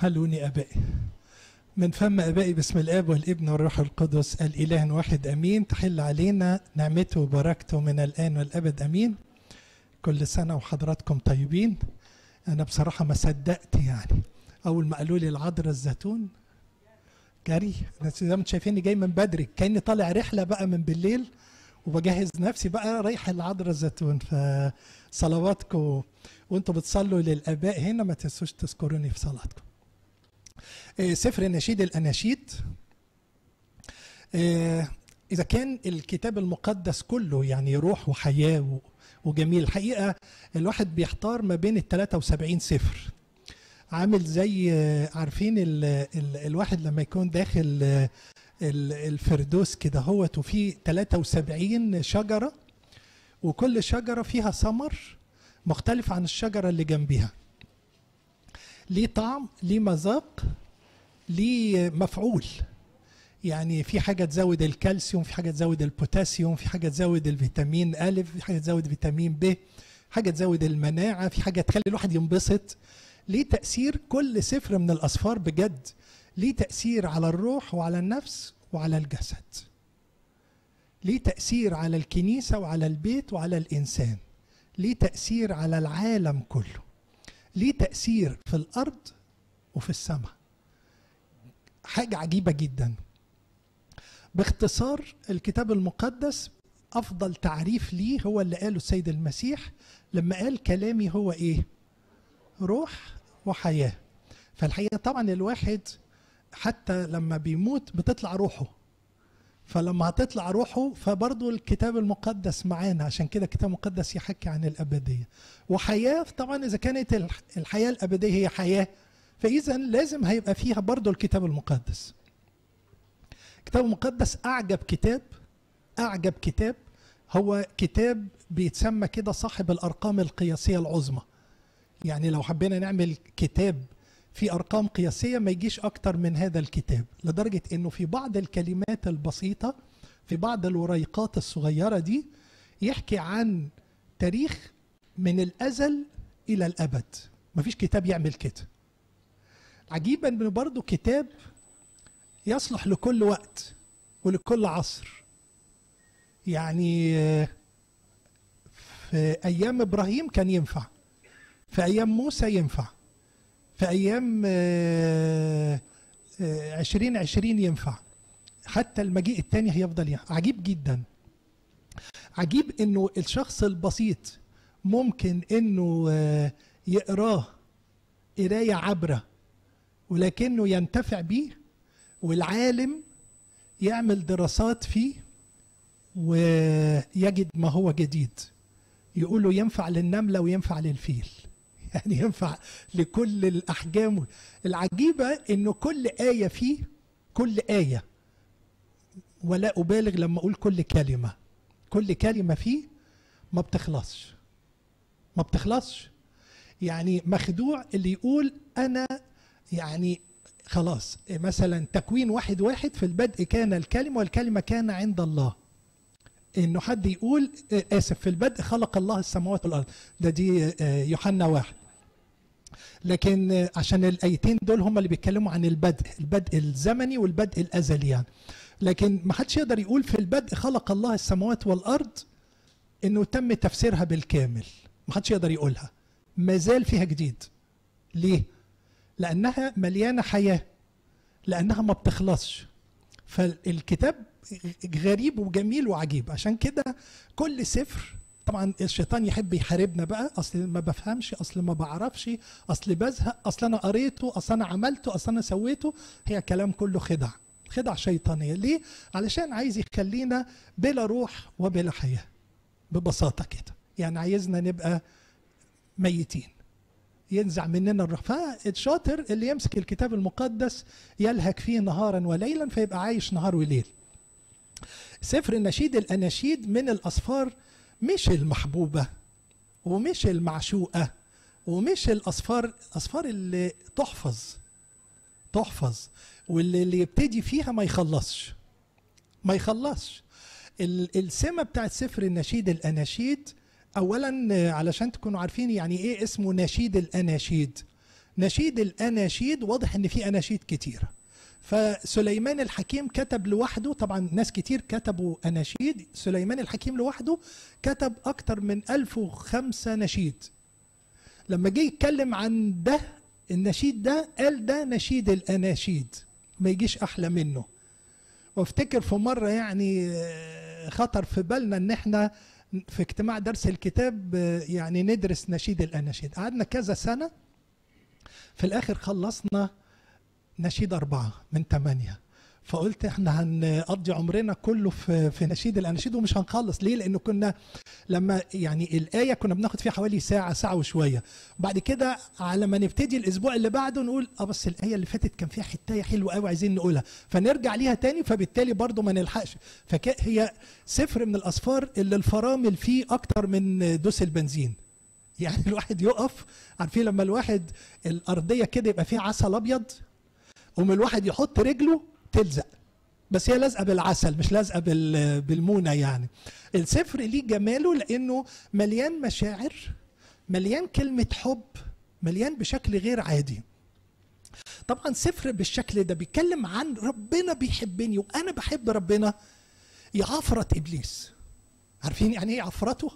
حلوني أبائي من فم أبائي بسم الآب والابن والروح القدس الإله واحد أمين تحل علينا نعمته وبركته من الآن والأبد أمين كل سنة وحضراتكم طيبين أنا بصراحة ما صدقت يعني أول ما قالوا لي العذر الزيتون جري الناس زي ما انتم شايفيني جاي من بدري كاني طالع رحله بقى من بالليل وبجهز نفسي بقى رايح العذراء الزيتون فصلواتكم وانتم بتصلوا للاباء هنا ما تنسوش تذكروني في صلاتكم آه، سفر النشيد الأناشيد آه، إذا كان الكتاب المقدس كله يعني روح وحياة وجميل الحقيقة الواحد بيحتار ما بين ال 73 سفر عامل زي آه، عارفين الـ الـ الواحد لما يكون داخل الفردوس كده هوت وفيه 73 شجرة وكل شجرة فيها ثمر مختلف عن الشجرة اللي جنبها ليه طعم ليه مذاق ليه مفعول يعني في حاجه تزود الكالسيوم في حاجه تزود البوتاسيوم في حاجه تزود الفيتامين ا في حاجه تزود فيتامين ب حاجه تزود المناعه في حاجه تخلي الواحد ينبسط ليه تاثير كل سفر من الاصفار بجد ليه تاثير على الروح وعلى النفس وعلى الجسد ليه تاثير على الكنيسه وعلى البيت وعلى الانسان ليه تاثير على العالم كله ليه تأثير في الأرض وفي السماء حاجة عجيبة جدا باختصار الكتاب المقدس أفضل تعريف ليه هو اللي قاله السيد المسيح لما قال كلامي هو إيه روح وحياة فالحقيقة طبعا الواحد حتى لما بيموت بتطلع روحه فلما هتطلع روحه فبرضه الكتاب المقدس معانا عشان كده الكتاب المقدس يحكي عن الابديه وحياه طبعا اذا كانت الحياه الابديه هي حياه فاذا لازم هيبقى فيها برضه الكتاب المقدس الكتاب المقدس اعجب كتاب اعجب كتاب هو كتاب بيتسمى كده صاحب الارقام القياسيه العظمى يعني لو حبينا نعمل كتاب في ارقام قياسيه ما يجيش اكتر من هذا الكتاب لدرجه انه في بعض الكلمات البسيطه في بعض الوريقات الصغيره دي يحكي عن تاريخ من الازل الى الابد مفيش كتاب يعمل كده عجيبا انه برضه كتاب يصلح لكل وقت ولكل عصر يعني آه، في ايام ابراهيم كان ينفع في ايام موسى ينفع في ايام 2020 آه، آه، ينفع حتى المجيء الثاني هيفضل ينفع يعني. عجيب جدا عجيب انه الشخص البسيط ممكن انه آه، يقراه قرايه عبره ولكنه ينتفع بيه والعالم يعمل دراسات فيه ويجد ما هو جديد يقوله ينفع للنمله وينفع للفيل يعني ينفع لكل الأحجام العجيبة إنه كل آية فيه كل آية ولا أبالغ لما أقول كل كلمة كل كلمة فيه ما بتخلصش ما بتخلصش يعني مخدوع اللي يقول أنا يعني خلاص مثلا تكوين واحد واحد في البدء كان الكلمة والكلمة كان عند الله انه حد يقول آه، اسف في البدء خلق الله السماوات والارض ده دي آه، يوحنا واحد لكن عشان الايتين دول هم اللي بيتكلموا عن البدء البدء الزمني والبدء الازلي يعني لكن ما حدش يقدر يقول في البدء خلق الله السماوات والارض انه تم تفسيرها بالكامل ما حدش يقدر يقولها ما زال فيها جديد ليه لانها مليانه حياه لانها ما بتخلصش فالكتاب غريب وجميل وعجيب عشان كده كل سفر طبعا الشيطان يحب يحاربنا بقى اصل ما بفهمش اصل ما بعرفش اصل بزهق اصل انا قريته اصل انا عملته اصل انا سويته هي كلام كله خدع خدع شيطانيه ليه علشان عايز يخلينا بلا روح وبلا حياه ببساطه كده يعني عايزنا نبقى ميتين ينزع مننا الروح فالشاطر اللي يمسك الكتاب المقدس يلهك فيه نهارا وليلا فيبقى عايش نهار وليل سفر النشيد الاناشيد من الاصفار مش المحبوبة ومش المعشوقة ومش الأصفار أصفار اللي تحفظ تحفظ واللي اللي يبتدي فيها ما يخلصش ما يخلصش السمة بتاعت سفر النشيد الأناشيد أولا علشان تكونوا عارفين يعني إيه اسمه نشيد الأناشيد نشيد الأناشيد واضح إن في أناشيد كتيره فسليمان الحكيم كتب لوحده طبعا ناس كتير كتبوا أناشيد سليمان الحكيم لوحده كتب أكتر من 1005 نشيد لما جه يتكلم عن ده النشيد ده قال ده نشيد الأناشيد ما يجيش أحلى منه وافتكر في مرة يعني آه، خطر في بالنا ان احنا في اجتماع درس الكتاب آه، يعني ندرس نشيد الاناشيد قعدنا كذا سنه في الاخر خلصنا نشيد أربعة من ثمانية فقلت احنا هنقضي عمرنا كله في في نشيد الاناشيد ومش هنخلص ليه لان كنا لما يعني الايه كنا بناخد فيها حوالي ساعه ساعه وشويه بعد كده على ما نبتدي الاسبوع اللي بعده نقول اه بس الايه اللي فاتت كان فيها حتايه حلوه قوي عايزين نقولها فنرجع ليها تاني فبالتالي برضه ما نلحقش فهي سفر من الاسفار اللي الفرامل فيه اكتر من دوس البنزين يعني الواحد يقف عارفين لما الواحد الارضيه كده يبقى فيها عسل ابيض قوم الواحد يحط رجله تلزق بس هي لازقه بالعسل مش لازقه بالمونه يعني السفر ليه جماله لانه مليان مشاعر مليان كلمه حب مليان بشكل غير عادي طبعا سفر بالشكل ده بيتكلم عن ربنا بيحبني وانا بحب ربنا يعفرت ابليس عارفين يعني ايه عفرته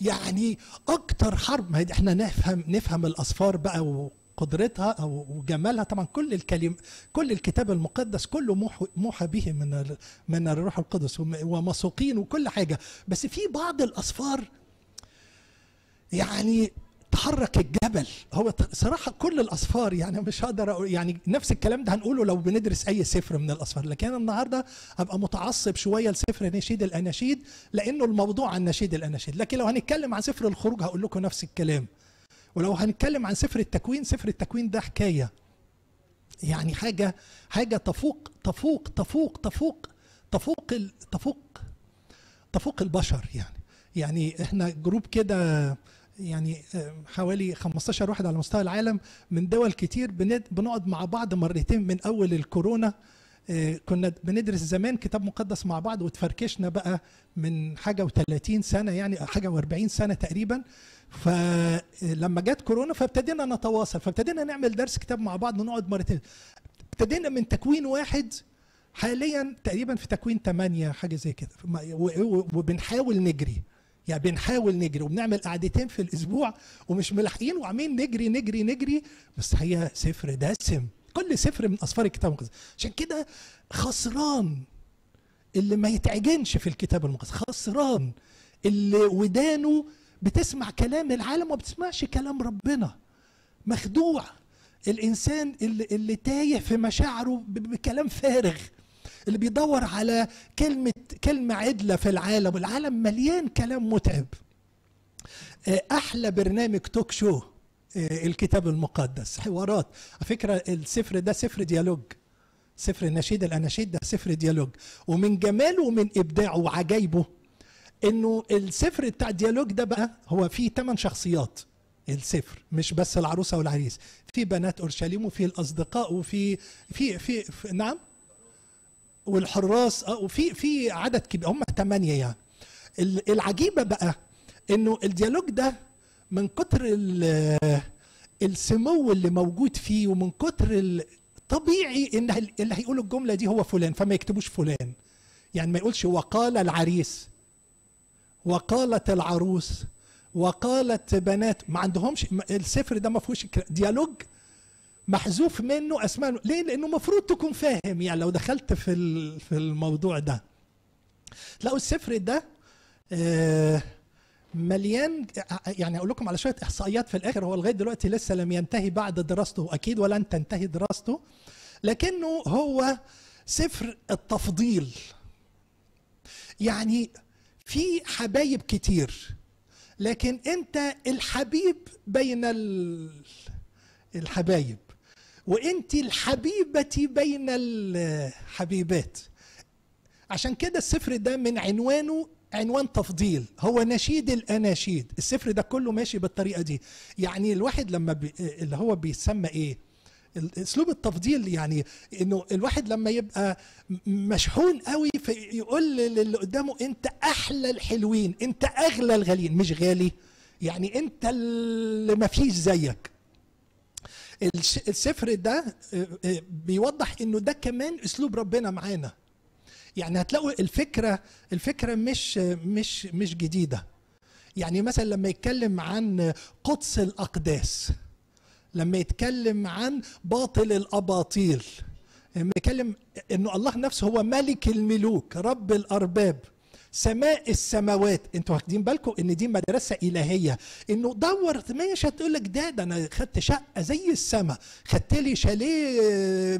يعني اكتر حرب ما احنا نفهم نفهم الاصفار بقى قدرتها وجمالها طبعا كل الكلم كل الكتاب المقدس كله موحى به من من الروح القدس ومسوقين وكل حاجه بس في بعض الاسفار يعني تحرك الجبل هو صراحه كل الاسفار يعني مش هقدر اقول يعني نفس الكلام ده هنقوله لو بندرس اي سفر من الاسفار لكن انا النهارده هبقى متعصب شويه لسفر نشيد الاناشيد لانه الموضوع عن نشيد الاناشيد لكن لو هنتكلم عن سفر الخروج هقول لكم نفس الكلام ولو هنتكلم عن سفر التكوين سفر التكوين ده حكايه يعني حاجه حاجه تفوق تفوق تفوق تفوق تفوق تفوق تفوق البشر يعني يعني احنا جروب كده يعني آه، حوالي 15 واحد على مستوى العالم من دول كتير بنقعد مع بعض مرتين من اول الكورونا آه، كنا بندرس زمان كتاب مقدس مع بعض وتفركشنا بقى من حاجه و30 سنه يعني آه، حاجه و40 سنه تقريبا فلما آه، جت كورونا فابتدينا نتواصل فابتدينا نعمل درس كتاب مع بعض ونقعد مرتين ابتدينا من تكوين واحد حاليا تقريبا في تكوين ثمانية حاجه زي كده وبنحاول نجري يعني بنحاول نجري وبنعمل قعدتين في الاسبوع ومش ملاحقين وعمين نجري نجري نجري بس هي سفر دسم كل سفر من اسفار الكتاب المقدس عشان كده خسران اللي ما يتعجنش في الكتاب المقدس خسران اللي ودانه بتسمع كلام العالم وما بتسمعش كلام ربنا مخدوع الانسان اللي, اللي تايه في مشاعره بكلام فارغ اللي بيدور على كلمة كلمة عدلة في العالم والعالم مليان كلام متعب آه، أحلى برنامج توك شو آه، الكتاب المقدس حوارات على فكرة السفر ده سفر ديالوج سفر النشيد الأناشيد ده سفر ديالوج ومن جماله ومن إبداعه وعجايبه إنه السفر بتاع الديالوج ده بقى هو فيه ثمان شخصيات السفر مش بس العروسة والعريس في بنات أورشليم وفي الأصدقاء وفي في في, في نعم والحراس آه، وفي في عدد كبير هم ثمانية يعني العجيبة بقى إنه الديالوج ده من كتر السمو اللي موجود فيه ومن كتر طبيعي ان اللي هيقول الجمله دي هو فلان فما يكتبوش فلان يعني ما يقولش وقال العريس وقالت العروس وقالت بنات ما عندهمش السفر ده ما فيهوش ديالوج محذوف منه اسماء ليه لانه المفروض تكون فاهم يعني لو دخلت في في الموضوع ده لقوا السفر ده آه مليان يعني اقول لكم على شويه احصائيات في الاخر هو لغايه دلوقتي لسه لم ينتهي بعد دراسته اكيد ولن تنتهي دراسته لكنه هو سفر التفضيل يعني في حبايب كتير لكن انت الحبيب بين الحبايب وانت الحبيبه بين الحبيبات عشان كده السفر ده من عنوانه عنوان تفضيل هو نشيد الاناشيد السفر ده كله ماشي بالطريقه دي يعني الواحد لما بي اللي هو بيسمى ايه اسلوب التفضيل يعني انه الواحد لما يبقى مشحون قوي يقول للي قدامه انت احلى الحلوين انت اغلى الغاليين مش غالي يعني انت اللي ما فيش زيك السفر ده آه، آه، بيوضح انه ده كمان اسلوب ربنا معانا يعني هتلاقوا الفكره الفكره مش مش مش جديده يعني مثلا لما يتكلم عن قدس الاقداس لما يتكلم عن باطل الاباطيل لما يتكلم انه الله نفسه هو ملك الملوك رب الارباب سماء السماوات انتوا واخدين بالكم ان دي مدرسه الهيه انه دور ماشي هتقول لك ده ده انا خدت شقه زي السماء خدت لي شاليه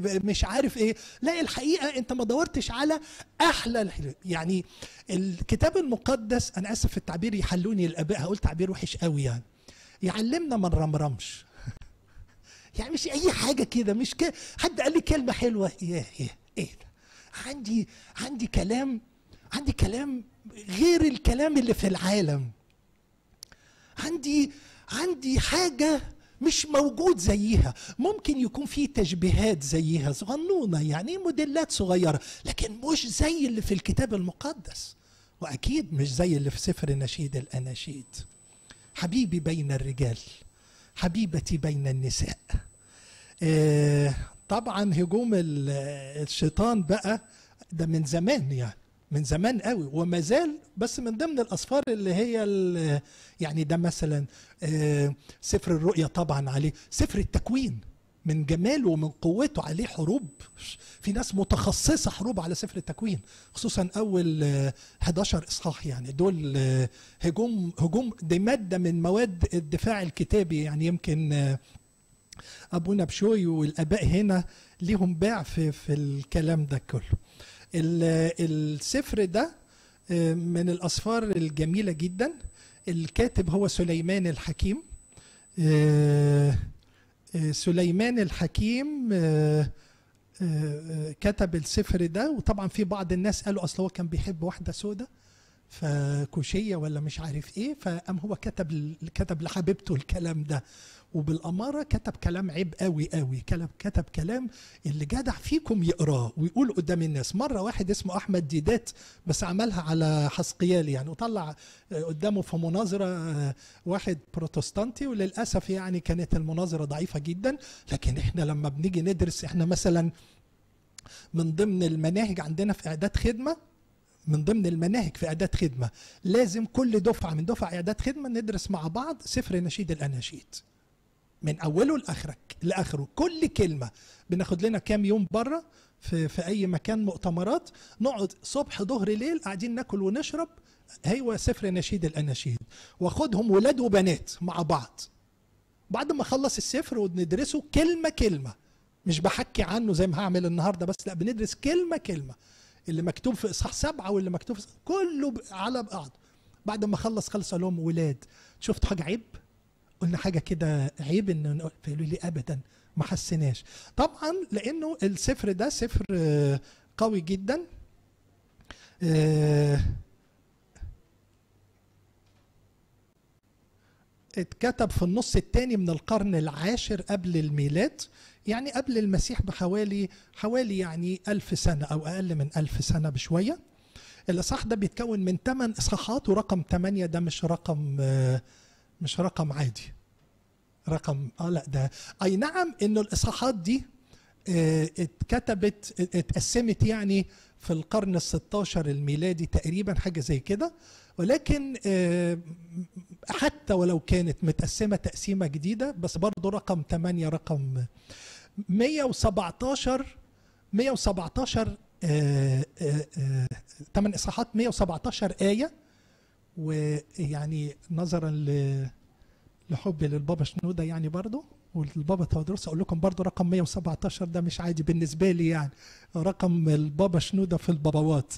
مش عارف ايه لا الحقيقه انت ما دورتش على احلى يعني الكتاب المقدس انا اسف في التعبير يحلوني الاباء هقول تعبير وحش قوي يعني يعلمنا ما نرمرمش يعني مش اي حاجه كده مش كده حد قال لي كلمه حلوه ايه ايه ايه عندي عندي كلام عندي كلام غير الكلام اللي في العالم عندي عندي حاجه مش موجود زيها ممكن يكون في تشبيهات زيها صغنونة يعني موديلات صغيرة لكن مش زي اللي في الكتاب المقدس وأكيد مش زي اللي في سفر نشيد الأناشيد حبيبي بين الرجال حبيبتي بين النساء آه طبعا هجوم الشيطان بقى ده من زمان يعني من زمان قوي وما زال بس من ضمن الاسفار اللي هي يعني ده مثلا آه، سفر الرؤيا طبعا عليه سفر التكوين من جماله ومن قوته عليه حروب في ناس متخصصه حروب على سفر التكوين خصوصا اول 11 آه، اصحاح يعني دول آه، هجوم هجوم دي ماده من مواد الدفاع الكتابي يعني يمكن ابونا بشوي والاباء هنا ليهم باع في في الكلام ده كله السفر ده آه، من الأسفار الجميلة جدا الكاتب هو سليمان الحكيم آه، آه، سليمان الحكيم كتب السفر ده وطبعا في بعض الناس قالوا اصل هو كان بيحب واحده سودة فكوشيه ولا مش عارف ايه فقام هو كتب كتب لحبيبته الكلام ده وبالاماره كتب كلام عيب قوي قوي كتب كتب كلام اللي جدع فيكم يقراه ويقول قدام الناس مره واحد اسمه احمد ديدات بس عملها على حسقيال يعني وطلع قدامه في مناظره آه، واحد بروتستانتي وللاسف يعني كانت المناظره ضعيفه جدا لكن احنا لما بنيجي ندرس احنا مثلا من ضمن المناهج عندنا في اعداد خدمه من ضمن المناهج في اعداد خدمه لازم كل دفعه من دفع اعداد خدمه ندرس مع بعض سفر نشيد الاناشيد من اوله لاخرك لاخره كل كلمه بناخد لنا كام يوم بره في, في اي مكان مؤتمرات نقعد صبح ظهر ليل قاعدين ناكل ونشرب هيو سفر نشيد الاناشيد واخدهم ولاد وبنات مع بعض بعد ما اخلص السفر وندرسه كلمه كلمه مش بحكي عنه زي ما هعمل النهارده بس لا بندرس كلمه كلمه اللي مكتوب في اصحاح سبعه واللي مكتوب في كله على بعض بعد ما خلص خلص قال لهم ولاد شفت حاجه عيب قلنا حاجه كده عيب ان قالوا لي ابدا ما حسيناش طبعا لانه السفر ده سفر آه، قوي جدا آه، اتكتب في النص الثاني من القرن العاشر قبل الميلاد يعني قبل المسيح بحوالي حوالي يعني ألف سنة أو أقل من ألف سنة بشوية الإصحاح ده بيتكون من ثمان إصحاحات ورقم ثمانية ده مش رقم مش رقم عادي رقم اه لا ده اي نعم انه الاصحاحات دي آه، اتكتبت اتقسمت يعني في القرن ال16 الميلادي تقريبا حاجه زي كده ولكن آه، حتى ولو كانت متقسمه تقسيمه جديده بس برضه رقم 8 رقم 117 117 آآ 8 اصحاحات 117 ايه ويعني نظرا لحبي للبابا شنوده يعني برضه والبابا تودروس اقول لكم برضه رقم 117 ده مش عادي بالنسبه لي يعني رقم البابا شنوده في الباباوات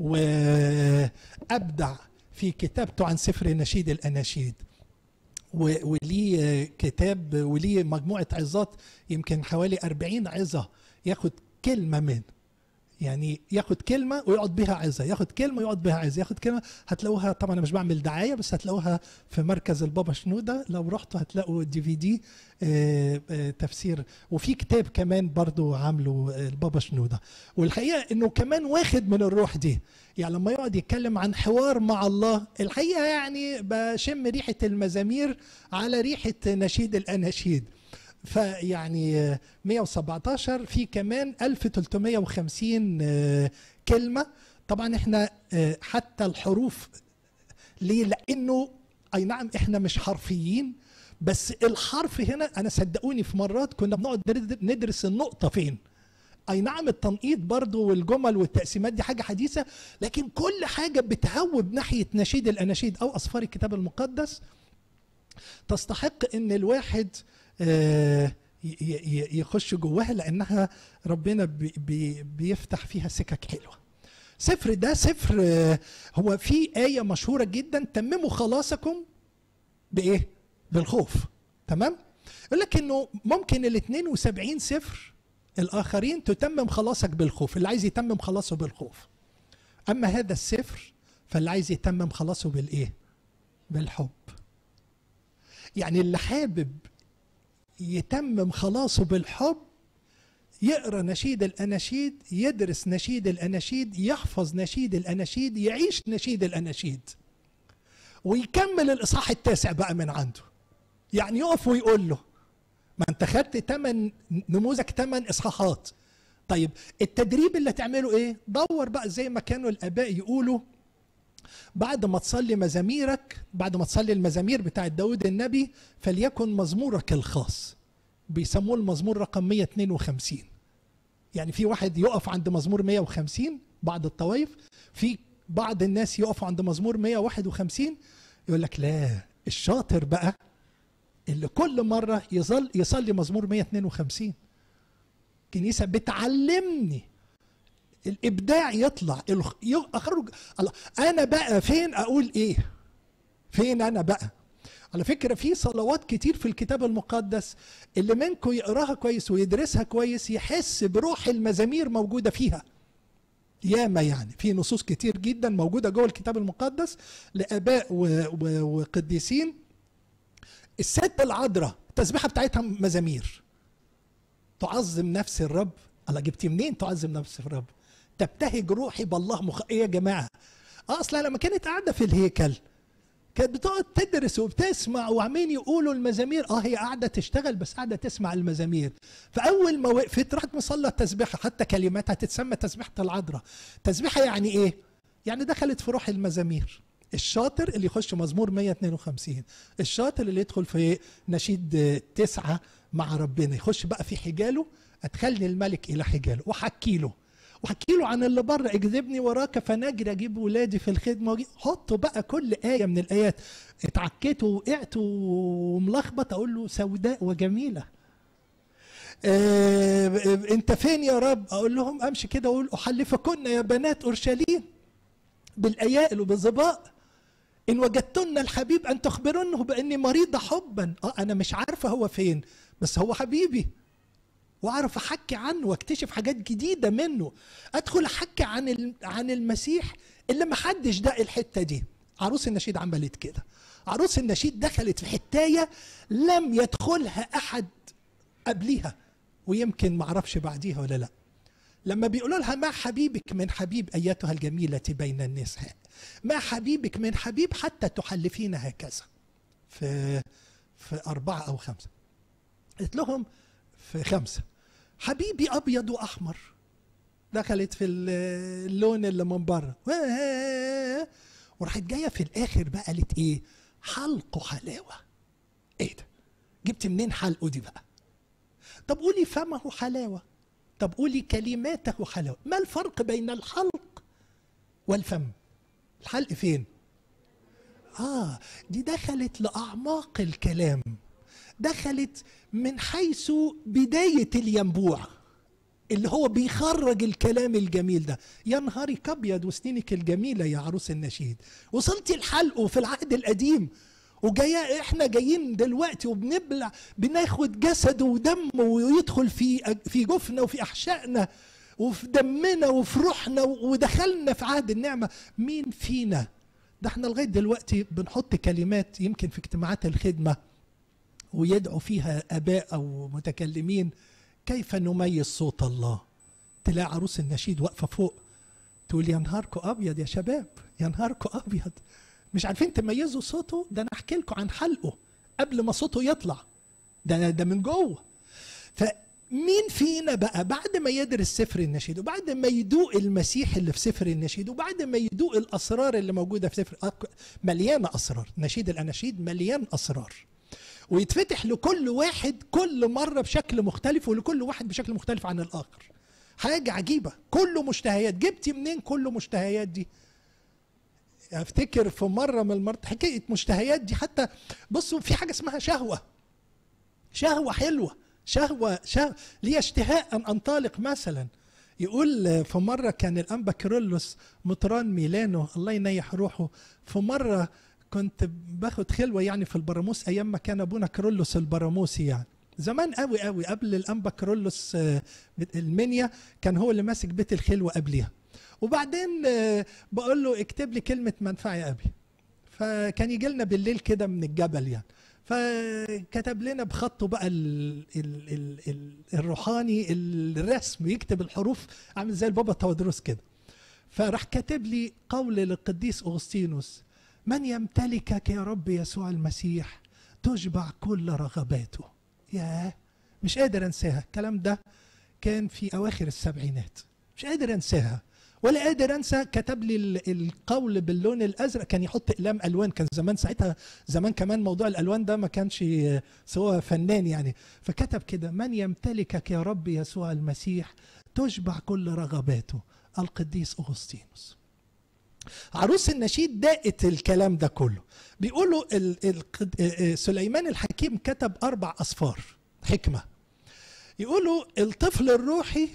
وابدع في كتابته عن سفر نشيد الاناشيد وليه كتاب وليه مجموعه عظات يمكن حوالي 40 عظه ياخد كلمه منه يعني ياخد كلمه ويقعد بيها عزه ياخد كلمه ويقعد بيها عزه ياخد كلمه هتلاقوها طبعا انا مش بعمل دعايه بس هتلاقوها في مركز البابا شنوده لو رحتوا هتلاقوا دي في دي تفسير وفي كتاب كمان برضو عامله آه، البابا شنوده والحقيقه انه كمان واخد من الروح دي يعني لما يقعد يتكلم عن حوار مع الله الحقيقه يعني بشم ريحه المزامير على ريحه نشيد الاناشيد فيعني 117 في كمان 1350 آه، كلمه طبعا احنا آه، حتى الحروف ليه لانه اي نعم احنا مش حرفيين بس الحرف هنا انا صدقوني في مرات كنا بنقعد ندرس النقطه فين اي نعم التنقيط برضو والجمل والتقسيمات دي حاجه حديثه لكن كل حاجه بتهوب ناحيه نشيد الاناشيد او اصفار الكتاب المقدس تستحق ان الواحد آه آه، يخش جواها لانها ربنا بيفتح فيها سكك حلوه سفر ده سفر آه، هو في ايه مشهوره جدا تمموا خلاصكم بايه بالخوف تمام يقول لك انه ممكن ال 72 سفر الاخرين تتمم خلاصك بالخوف اللي عايز يتمم خلاصه بالخوف اما هذا السفر فاللي عايز يتمم خلاصه بالايه بالحب يعني اللي حابب يتمم خلاصه بالحب يقرا نشيد الاناشيد يدرس نشيد الاناشيد يحفظ نشيد الاناشيد يعيش نشيد الاناشيد ويكمل الاصحاح التاسع بقى من عنده يعني يقف ويقول له ما انت خدت ثمن نموذج ثمن اصحاحات طيب التدريب اللي هتعمله ايه دور بقى زي ما كانوا الاباء يقولوا بعد ما تصلي مزاميرك بعد ما تصلي المزامير بتاعت داود النبي فليكن مزمورك الخاص بيسموه المزمور رقم 152 يعني في واحد يقف عند مزمور 150 بعد الطوايف في بعض الناس يقفوا عند مزمور 151 يقول لك لا الشاطر بقى اللي كل مرة يظل يصلي مزمور 152 كنيسة بتعلمني الابداع يطلع اخرج انا بقى فين اقول ايه فين انا بقى على فكرة في صلوات كتير في الكتاب المقدس اللي منكم يقراها كويس ويدرسها كويس يحس بروح المزامير موجودة فيها ياما يعني في نصوص كتير جدا موجودة جوه الكتاب المقدس لآباء وقديسين الست العذراء التسبيحة بتاعتها مزامير تعظم نفس الرب الله جبتي منين تعظم نفس الرب تبتهج روحي بالله مخ... ايه يا جماعه اصلا لما كانت قاعده في الهيكل كانت بتقعد تدرس وبتسمع وعمالين يقولوا المزامير اه هي قاعده تشتغل بس قاعده تسمع المزامير فاول ما وقفت راحت مصلى التسبيحه حتى كلماتها تتسمى تسبيحه العذراء تسبيحه يعني ايه يعني دخلت في روح المزامير الشاطر اللي يخش مزمور 152 الشاطر اللي يدخل في نشيد تسعة مع ربنا يخش بقى في حجاله أدخلني الملك إلى حجاله وحكي له واحكي له عن اللي بره اجذبني وراك فنجري اجيب ولادي في الخدمه واجيب حطوا بقى كل ايه من الايات اتعكيت ووقعت وملخبط اقول له سوداء وجميله آه انت فين يا رب اقول لهم امشي كده واقول احلفكن يا بنات اورشليم بالايائل وبالظباء ان وجدتن الحبيب ان تخبرنه باني مريضه حبا اه انا مش عارفه هو فين بس هو حبيبي واعرف احكي عنه واكتشف حاجات جديده منه ادخل احكي عن عن المسيح اللي ما حدش داق الحته دي عروس النشيد عملت كده عروس النشيد دخلت في حتايه لم يدخلها احد قبليها ويمكن ما اعرفش بعديها ولا لا لما بيقولوا لها ما حبيبك من حبيب ايتها الجميله بين النساء ما حبيبك من حبيب حتى تحلفين هكذا في في أربعة أو خمسة قلت لهم في خمسة حبيبي أبيض وأحمر دخلت في اللون اللي من بره وراحت جايه في الاخر بقى قالت ايه حلق حلاوه ايه ده جبت منين حلقه دي بقى طب قولي فمه حلاوه طب قولي كلماته حلاوه ما الفرق بين الحلق والفم الحلق فين اه دي دخلت لاعماق الكلام دخلت من حيث بداية الينبوع اللي هو بيخرج الكلام الجميل ده يا نهارك ابيض وسنينك الجميله يا عروس النشيد وصلتي لحلقه في العهد القديم وجاية احنا جايين دلوقتي وبنبلع بناخد جسده ودمه ويدخل في في جفنا وفي احشائنا وفي دمنا وفي روحنا ودخلنا في عهد النعمه مين فينا ده احنا لغايه دلوقتي بنحط كلمات يمكن في اجتماعات الخدمه ويدعو فيها اباء او متكلمين كيف نميز صوت الله تلاقي عروس النشيد واقفه فوق تقول يا نهاركم ابيض يا شباب يا نهاركم ابيض مش عارفين تميزوا صوته ده انا احكي لكم عن حلقه قبل ما صوته يطلع ده ده من جوه فمين فينا بقى بعد ما يدرس سفر النشيد وبعد ما يدوق المسيح اللي في سفر النشيد وبعد ما يدوق الاسرار اللي موجوده في سفر مليانه اسرار نشيد الاناشيد مليان اسرار ويتفتح لكل واحد كل مرة بشكل مختلف ولكل واحد بشكل مختلف عن الآخر حاجة عجيبة كله مشتهيات جبتي منين كله مشتهيات دي افتكر في مره من المرات حكايه مشتهيات دي حتى بصوا في حاجه اسمها شهوه شهوه حلوه شهوه شهوه لي اشتهاء ان انطلق مثلا يقول في مره كان الانبا كيرلس مطران ميلانو الله ينيح روحه في مره كنت باخد خلوه يعني في البراموس ايام ما كان ابونا كرولوس البراموسي يعني زمان قوي قوي قبل الانبا كرولوس آه، المنيا كان هو اللي ماسك بيت الخلوه قبليها وبعدين آه، بقول له اكتب لي كلمه منفعه يا ابي فكان يجي لنا بالليل كده من الجبل يعني فكتب لنا بخطه بقى الـ الـ الـ الـ الروحاني الرسم يكتب الحروف عامل زي البابا تودروس كده فراح كاتب لي قول للقديس اغسطينوس من يمتلكك يا رب يسوع المسيح تشبع كل رغباته ياه مش قادر انساها الكلام ده كان في اواخر السبعينات مش قادر انساها ولا قادر انسى كتب لي القول باللون الازرق كان يحط اقلام الوان كان زمان ساعتها زمان كمان موضوع الالوان ده ما كانش سوى فنان يعني فكتب كده من يمتلكك يا رب يسوع المسيح تشبع كل رغباته القديس اغسطينوس عروس النشيد دقت الكلام ده كله بيقولوا آه، آه، سليمان الحكيم كتب أربع أصفار حكمة يقولوا الطفل الروحي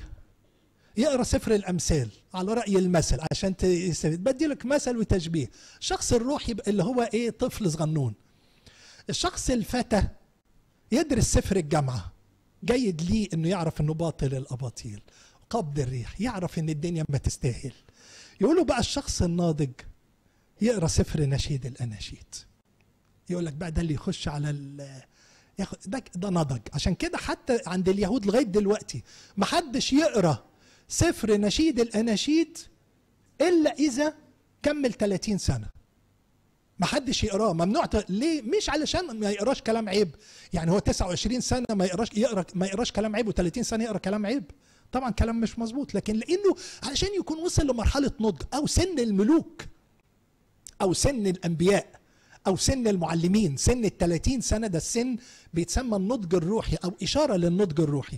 يقرا سفر الامثال على راي المثل عشان تستفيد بدي لك مثل وتشبيه الشخص الروحي اللي هو ايه طفل صغنون الشخص الفتى يدرس سفر الجامعه جيد ليه انه يعرف انه باطل الاباطيل قبض الريح يعرف ان الدنيا ما تستاهل يقولوا بقى الشخص الناضج يقرا سفر نشيد الاناشيد يقول لك بقى ده اللي يخش على ال ده ده نضج عشان كده حتى عند اليهود لغايه دلوقتي ما حدش يقرا سفر نشيد الاناشيد الا اذا كمل 30 سنه ما حدش يقراه ممنوع ت... ليه مش علشان ما يقراش كلام عيب يعني هو 29 سنه ما يقراش يقرا ما يقراش كلام عيب و30 سنه يقرا كلام عيب طبعا كلام مش مظبوط لكن لانه علشان يكون وصل لمرحله نضج او سن الملوك او سن الانبياء او سن المعلمين سن ال 30 سنه ده السن بيتسمى النضج الروحي او اشاره للنضج الروحي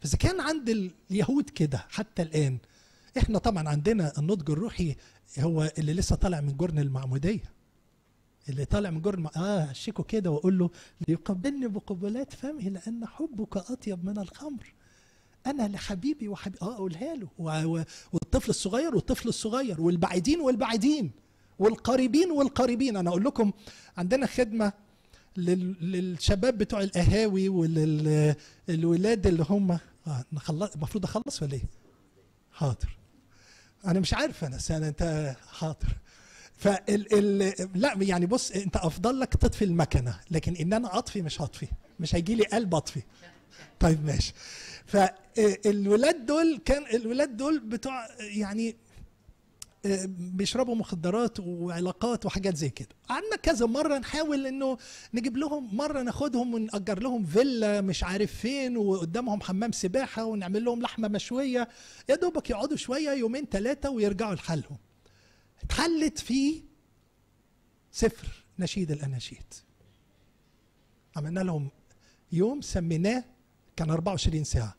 فاذا كان عند اليهود كده حتى الان احنا طبعا عندنا النضج الروحي هو اللي لسه طالع من جرن المعموديه اللي طالع من جرن اه اشيكه كده واقول له ليقبلني بقبلات فمه لان حبك اطيب من الخمر انا لحبيبي وحبيبي اه اقولها له والطفل الصغير والطفل الصغير والبعيدين والبعيدين والقريبين والقريبين انا اقول لكم عندنا خدمه للشباب بتوع القهاوي وللولاد اللي هم اه نخلص المفروض اخلص ولا ايه؟ حاضر انا مش عارف انا سنة انت حاضر فال ال... لا يعني بص انت افضل لك تطفي المكنه لكن ان انا اطفي مش هطفي مش هيجي لي قلب اطفي طيب ماشي آه، الولاد دول كان الولاد دول بتوع يعني آه، بيشربوا مخدرات وعلاقات وحاجات زي كده قعدنا كذا مره نحاول انه نجيب لهم مره ناخدهم ونأجر لهم فيلا مش عارف فين وقدامهم حمام سباحه ونعمل لهم لحمه مشويه يا دوبك يقعدوا شويه يومين ثلاثه ويرجعوا لحالهم اتحلت في سفر نشيد الاناشيد عملنا لهم يوم سميناه كان 24 ساعه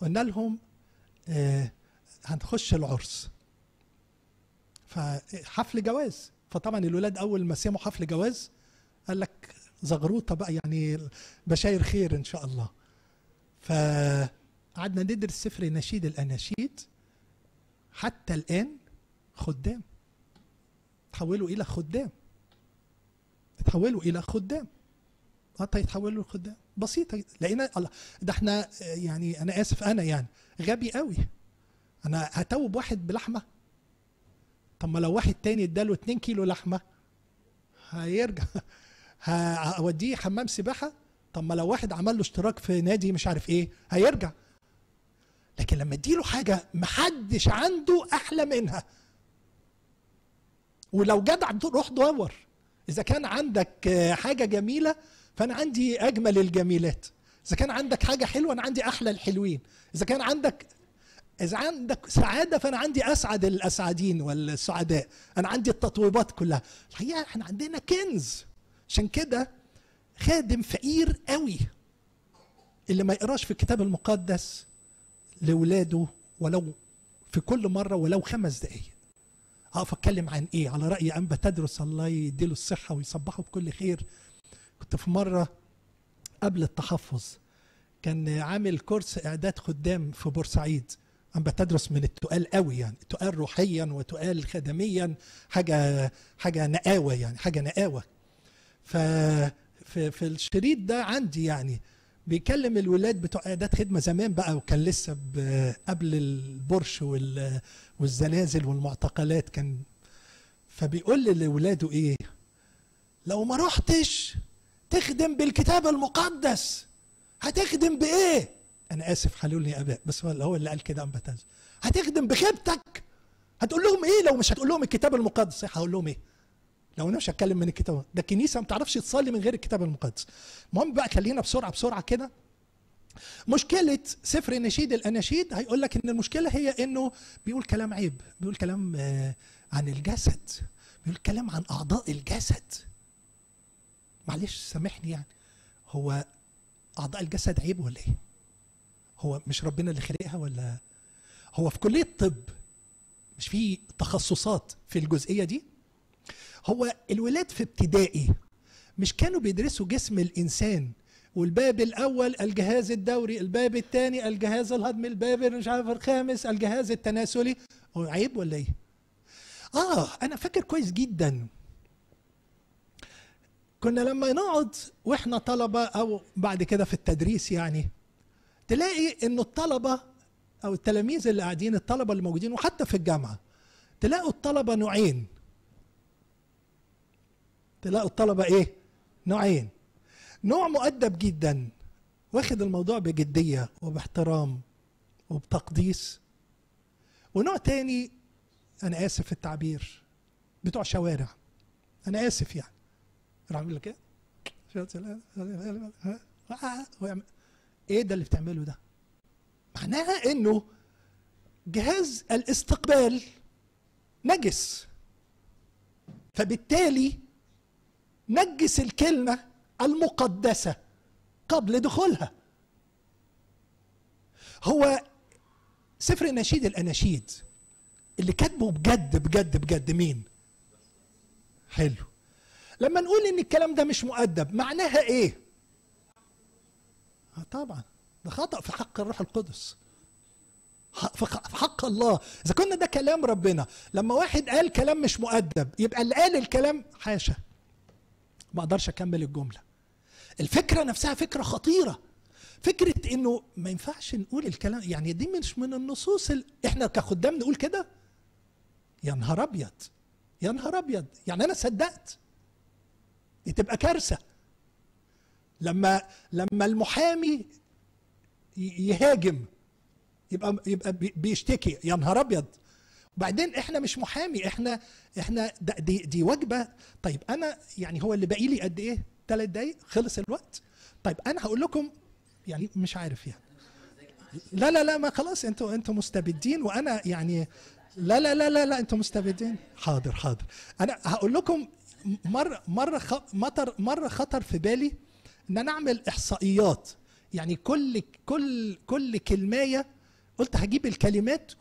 قلنا لهم آه هنخش العرس فحفل جواز فطبعا الولاد اول ما سمعوا حفل جواز قال لك زغروطه بقى يعني بشاير خير ان شاء الله فقعدنا ندرس سفر نشيد الاناشيد حتى الان خدام تحولوا الى خدام تحولوا الى خدام اه يتحولوا لخدام بسيطه لقينا الله ده احنا يعني انا اسف انا يعني غبي قوي انا هتوب واحد بلحمه طب ما لو واحد تاني اداله 2 كيلو لحمه هيرجع هوديه حمام سباحه طب ما لو واحد عمل له اشتراك في نادي مش عارف ايه هيرجع لكن لما اديله حاجه محدش عنده احلى منها ولو جدع روح دور اذا كان عندك حاجه جميله فانا عندي اجمل الجميلات اذا كان عندك حاجه حلوه انا عندي احلى الحلوين اذا كان عندك اذا عندك سعاده فانا عندي اسعد الاسعدين والسعداء انا عندي التطويبات كلها الحقيقه احنا عندنا كنز عشان كده خادم فقير قوي اللي ما يقراش في الكتاب المقدس لولاده ولو في كل مره ولو خمس دقائق أقف اتكلم عن ايه على راي انبا تدرس الله يديله الصحه ويصبحه بكل خير كنت في مره قبل التحفظ كان عامل كورس اعداد خدام في بورسعيد انا بتدرس من التقال قوي يعني تقال روحيا وتقال خدميا حاجه حاجه نقاوه يعني حاجه نقاوه ف في, في الشريط ده عندي يعني بيكلم الولاد بتوع اعداد خدمه زمان بقى وكان لسه قبل البرش والزلازل والمعتقلات كان فبيقول لولاده ايه لو ما رحتش تخدم بالكتاب المقدس هتخدم بايه انا اسف حلولني اباء بس هو اللي قال كده عم بتنزل هتخدم بخيبتك هتقول لهم ايه لو مش هتقول لهم الكتاب المقدس إيه، هقول لهم ايه لو انا مش هتكلم من الكتاب ده الكنيسه ما بتعرفش تصلي من غير الكتاب المقدس المهم بقى خلينا بسرعه بسرعه كده مشكلة سفر النشيد الأناشيد هيقول لك إن المشكلة هي إنه بيقول كلام عيب، بيقول كلام آه، عن الجسد، بيقول كلام عن أعضاء الجسد، معلش سامحني يعني هو اعضاء الجسد عيب ولا ايه؟ هو مش ربنا اللي خلقها ولا هو في كليه الطب مش في تخصصات في الجزئيه دي؟ هو الولاد في ابتدائي مش كانوا بيدرسوا جسم الانسان والباب الاول الجهاز الدوري الباب الثاني الجهاز الهضمي الباب مش عارف الخامس الجهاز التناسلي هو عيب ولا ايه اه انا فاكر كويس جدا كنا لما نقعد واحنا طلبه او بعد كده في التدريس يعني تلاقي انه الطلبه او التلاميذ اللي قاعدين الطلبه اللي موجودين وحتى في الجامعه تلاقوا الطلبه نوعين تلاقوا الطلبه ايه نوعين نوع مؤدب جدا واخد الموضوع بجديه وباحترام وبتقديس ونوع تاني انا اسف في التعبير بتوع شوارع انا اسف يعني راح يقول لك ايه ده اللي بتعمله ده معناها انه جهاز الاستقبال نجس فبالتالي نجس الكلمه المقدسه قبل دخولها هو سفر النشيد الاناشيد اللي كاتبه بجد بجد بجد مين حلو لما نقول ان الكلام ده مش مؤدب معناها ايه آه، طبعا ده خطأ في حق الروح القدس في حق الله اذا كنا ده كلام ربنا لما واحد قال كلام مش مؤدب يبقى اللي قال الكلام حاشا ما اقدرش اكمل الجمله الفكره نفسها فكره خطيره فكره انه ما ينفعش نقول الكلام يعني دي مش من النصوص ال... احنا كخدام نقول كده يا نهار ابيض يا نهار ابيض يعني انا صدقت دي تبقى كارثه لما لما المحامي يهاجم يبقى يبقى بيشتكي يا نهار ابيض وبعدين احنا مش محامي احنا احنا دي دي وجبه طيب انا يعني هو اللي باقي لي قد ايه؟ ثلاث دقائق خلص الوقت طيب انا هقول لكم يعني مش عارف يعني لا لا لا ما خلاص انتوا انتوا مستبدين وانا يعني لا لا لا لا لا انتوا مستبدين حاضر حاضر انا هقول لكم مره مره مطر مره خطر في بالي ان انا اعمل احصائيات يعني كل كل كل كلمايه قلت هجيب الكلمات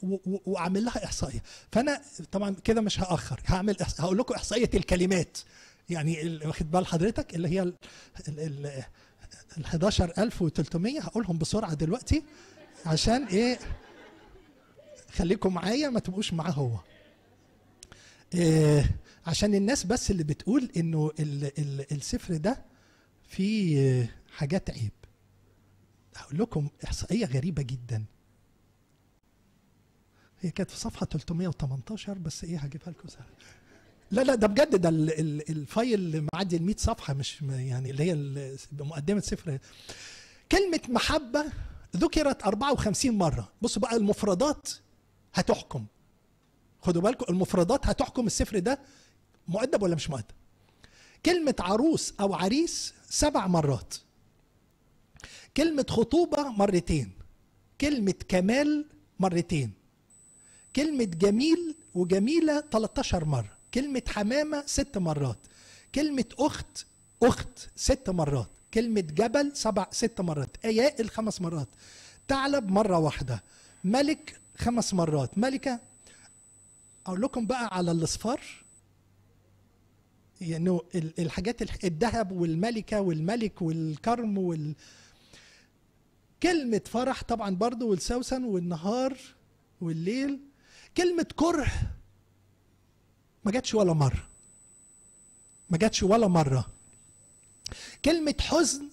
واعمل لها احصائيه فانا طبعا كده مش هاخر هعمل إحص... هقول لكم احصائيه الكلمات يعني واخد بال حضرتك اللي هي ال, ال... ال... ال 11300 هقولهم بسرعه دلوقتي عشان ايه خليكم معايا ما تبقوش معاه هو إيه عشان الناس بس اللي بتقول انه ال ال السفر ده فيه حاجات عيب هقول لكم احصائيه غريبه جدا هي كانت في صفحه 318 بس ايه هجيبها لكم سهل لا لا ده بجد ده الفايل معدي ال 100 صفحه مش يعني اللي هي مقدمه سفر كلمه محبه ذكرت 54 مره بصوا بقى المفردات هتحكم خدوا بالكم المفردات هتحكم السفر ده مؤدب ولا مش مؤدب كلمة عروس أو عريس سبع مرات كلمة خطوبة مرتين كلمة كمال مرتين كلمة جميل وجميلة 13 مرة كلمة حمامة ست مرات كلمة أخت أخت ست مرات كلمة جبل سبع ست مرات أيائل خمس مرات ثعلب مرة واحدة ملك خمس مرات ملكة أقول لكم بقى على الأصفار يعني الحاجات الذهب والملكه والملك والكرم وال كلمه فرح طبعا برضو والسوسن والنهار والليل كلمه كره ما جاتش ولا مره ما جاتش ولا مره كلمه حزن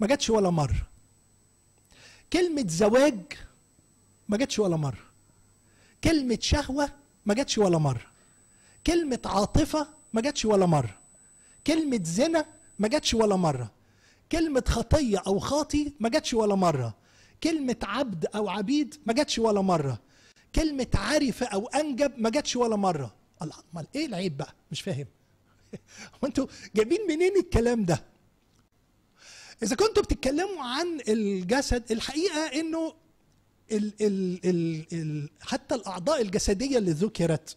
ما جاتش ولا مره كلمه زواج ما جاتش ولا مره كلمه شهوه ما جاتش ولا مره كلمه عاطفه ما جاتش ولا مرة كلمة زنا ما جاتش ولا مرة كلمة خطية أو خاطي ما جاتش ولا مرة كلمة عبد أو عبيد ما جاتش ولا مرة كلمة عارفة أو أنجب ما جاتش ولا مرة الله أمال إيه العيب بقى مش فاهم وانتوا جايبين منين الكلام ده إذا كنتوا بتتكلموا عن الجسد الحقيقة إنه ال ال ال ال حتى الأعضاء الجسدية اللي ذكرت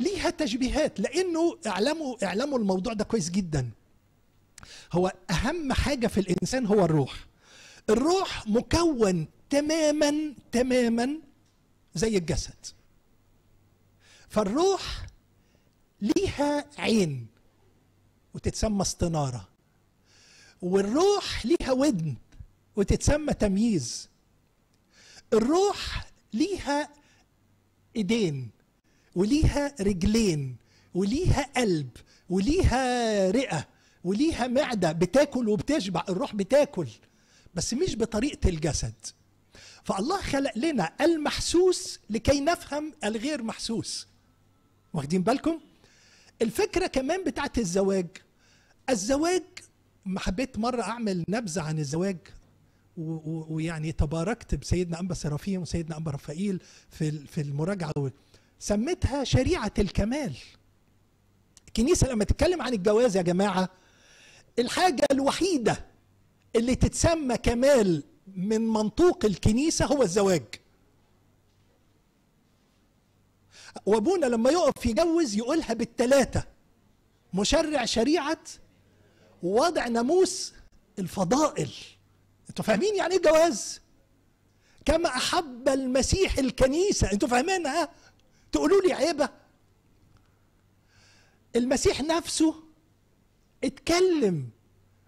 ليها تشبيهات لانه اعلموا اعلموا الموضوع ده كويس جدا هو اهم حاجه في الانسان هو الروح الروح مكون تماما تماما زي الجسد فالروح ليها عين وتتسمى استناره والروح ليها ودن وتتسمى تمييز الروح ليها ايدين وليها رجلين وليها قلب وليها رئه وليها معده بتاكل وبتشبع الروح بتاكل بس مش بطريقه الجسد فالله خلق لنا المحسوس لكي نفهم الغير محسوس واخدين بالكم الفكره كمان بتاعت الزواج الزواج ما حبيت مره اعمل نبذه عن الزواج ويعني تباركت بسيدنا انبا سرافيم وسيدنا انبا رفائيل في في المراجعه سمتها شريعة الكمال الكنيسة لما تتكلم عن الجواز يا جماعة الحاجة الوحيدة اللي تتسمى كمال من منطوق الكنيسة هو الزواج وابونا لما يقف يجوز يقولها بالتلاتة مشرع شريعة ووضع ناموس الفضائل انتوا فاهمين يعني ايه جواز كما احب المسيح الكنيسه انتوا فاهمينها تقولوا لي عيبه المسيح نفسه اتكلم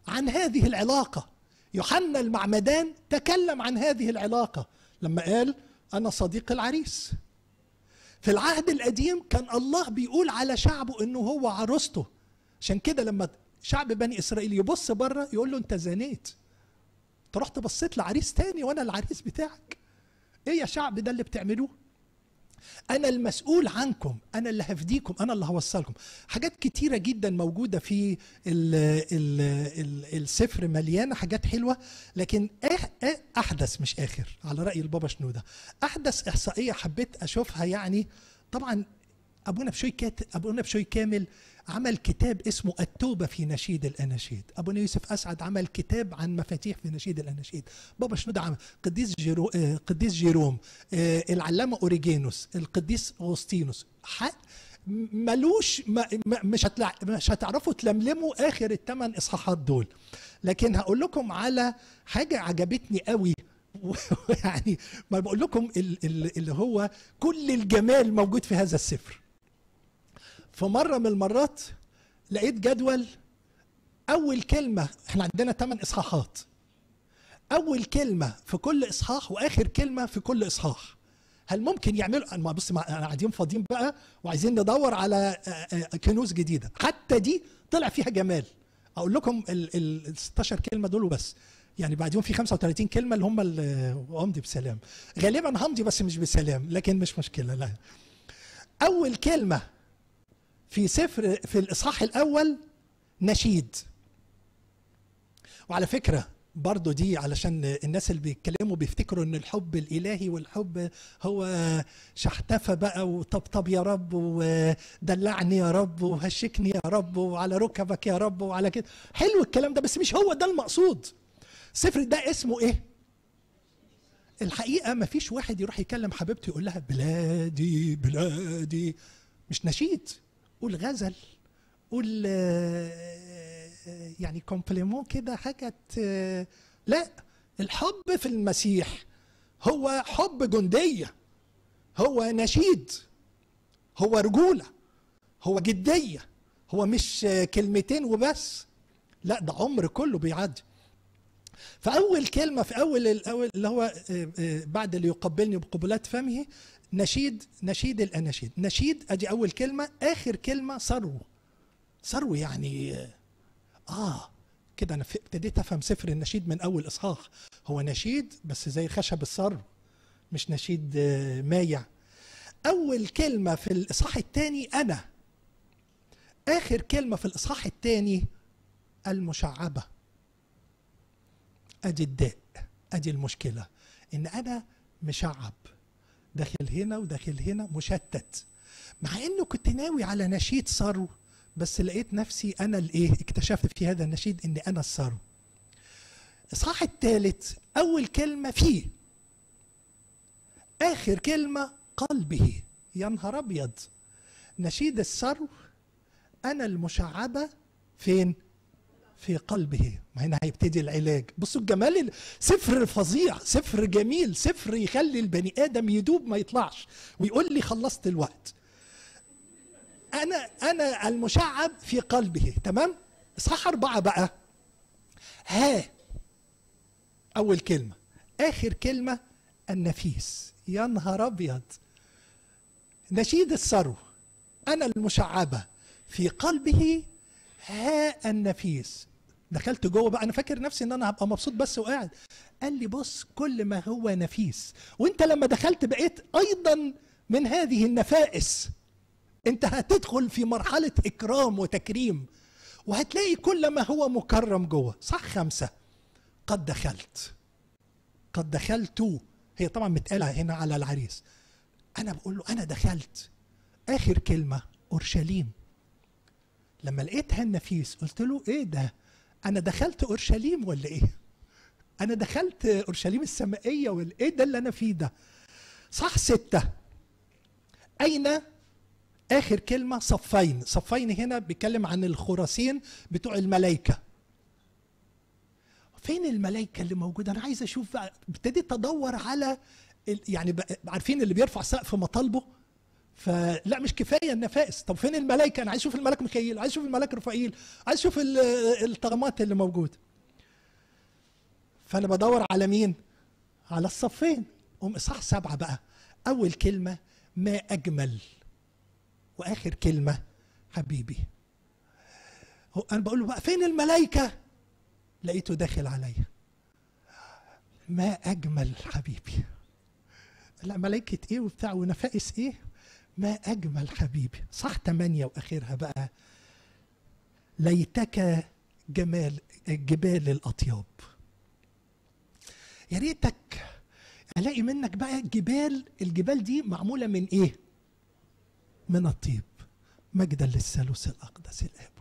عن هذه العلاقه يوحنا المعمدان تكلم عن هذه العلاقه لما قال انا صديق العريس في العهد القديم كان الله بيقول على شعبه انه هو عروسته عشان كده لما شعب بني اسرائيل يبص بره يقول له انت زنيت انت رحت بصيت لعريس تاني وانا العريس بتاعك ايه يا شعب ده اللي بتعملوه انا المسؤول عنكم انا اللي هفديكم انا اللي هوصلكم حاجات كتيره جدا موجوده في الـ الـ الـ السفر مليانه حاجات حلوه لكن إيه احدث مش اخر على راي البابا شنوده احدث احصائيه حبيت اشوفها يعني طبعا ابونا بشوي كات ابونا بشوي كامل عمل كتاب اسمه التوبة في نشيد الأناشيد أبونا يوسف أسعد عمل كتاب عن مفاتيح في نشيد الأناشيد بابا شنود عمل قديس, جيرو... آه، قديس جيروم آه، العلامة أوريجينوس القديس أغسطينوس ح... ملوش ما مش هتلع... مش هتعرفوا تلملموا اخر الثمان اصحاحات دول لكن هقول لكم على حاجه عجبتني قوي يعني ما بقول لكم اللي هو كل الجمال موجود في هذا السفر في مره من المرات لقيت جدول اول كلمه احنا عندنا 8 اصحاحات اول كلمه في كل اصحاح واخر كلمه في كل اصحاح هل ممكن يعملوا انا بص قاعدين فاضيين بقى وعايزين ندور على آه، آه، كنوز جديده حتى دي طلع فيها جمال اقول لكم ال 16 كلمه دول وبس يعني بعدهم في 35 كلمه اللي هم امضي بسلام غالبا همضي بس مش بسلام لكن مش مشكله لا اول كلمه في سفر في الإصحاح الأول نشيد وعلى فكرة برضو دي علشان الناس اللي بيتكلموا بيفتكروا ان الحب الالهي والحب هو شحتفة بقى وطبطب يا رب ودلعني يا رب وهشكني يا رب وعلى ركبك يا رب وعلى كده حلو الكلام ده بس مش هو ده المقصود سفر ده اسمه ايه الحقيقة مفيش واحد يروح يكلم حبيبته يقول لها بلادي بلادي مش نشيد والغزل قول آه، آه، يعني كومبليمون كده حاجه لا الحب في المسيح هو حب جنديه هو نشيد هو رجوله هو جديه هو مش كلمتين وبس لا ده عمر كله بيعدي فاول كلمه في اول الاول اللي هو آه، بعد اللي يقبلني بقبلات فمه نشيد نشيد الاناشيد نشيد ادي اول كلمه اخر كلمه ثرو ثرو يعني اه كده انا ابتديت افهم سفر النشيد من اول اصحاح هو نشيد بس زي خشب الصر مش نشيد آه، مايع اول كلمه في الاصحاح الثاني انا اخر كلمه في الاصحاح الثاني المشعبه ادي الداء ادي المشكله ان انا مشعب داخل هنا وداخل هنا مشتت مع انه كنت ناوي على نشيد ثرو بس لقيت نفسي انا الايه اكتشفت في هذا النشيد اني انا الثرو اصحاح الثالث اول كلمه فيه اخر كلمه قلبه يا نهار ابيض نشيد الثرو انا المشعبه فين في قلبه ما هنا هيبتدي العلاج بصوا الجمال سفر فظيع سفر جميل سفر يخلي البني ادم يدوب ما يطلعش ويقول لي خلصت الوقت انا انا المشعب في قلبه تمام صح اربعه بقى ها اول كلمه اخر كلمه النفيس يا نهار ابيض نشيد الثروه انا المشعبه في قلبه ها النفيس دخلت جوه بقى انا فاكر نفسي ان انا هبقى مبسوط بس وقاعد قال لي بص كل ما هو نفيس وانت لما دخلت بقيت ايضا من هذه النفائس انت هتدخل في مرحله اكرام وتكريم وهتلاقي كل ما هو مكرم جوه صح خمسه قد دخلت قد دخلت هي طبعا متقالة هنا على العريس أنا بقول له أنا دخلت آخر كلمة أورشليم لما لقيتها النفيس قلت له إيه ده انا دخلت اورشليم ولا ايه انا دخلت اورشليم السمائيه ولا ايه ده اللي انا فيه ده صح ستة اين اخر كلمه صفين صفين هنا بيتكلم عن الخراسين بتوع الملائكه فين الملائكه اللي موجوده انا عايز اشوف ابتديت ادور على يعني عارفين اللي بيرفع سقف مطالبه فلا مش كفايه النفائس طب فين الملائكه انا عايز اشوف الملاك ميخائيل عايز اشوف الملاك رفائيل عايز اشوف الطغمات اللي موجوده فانا بدور على مين على الصفين قوم اصحاح سبعه بقى اول كلمه ما اجمل واخر كلمه حبيبي انا بقول له بقى فين الملائكه لقيته داخل عليا ما اجمل حبيبي لا ملائكه ايه وبتاع ونفائس ايه ما أجمل حبيبي صح تمانية وأخرها بقى ليتك جمال جبال الأطياب يا ريتك ألاقي منك بقى جبال الجبال دي معمولة من إيه؟ من الطيب مجدا للثالوث الأقدس الآب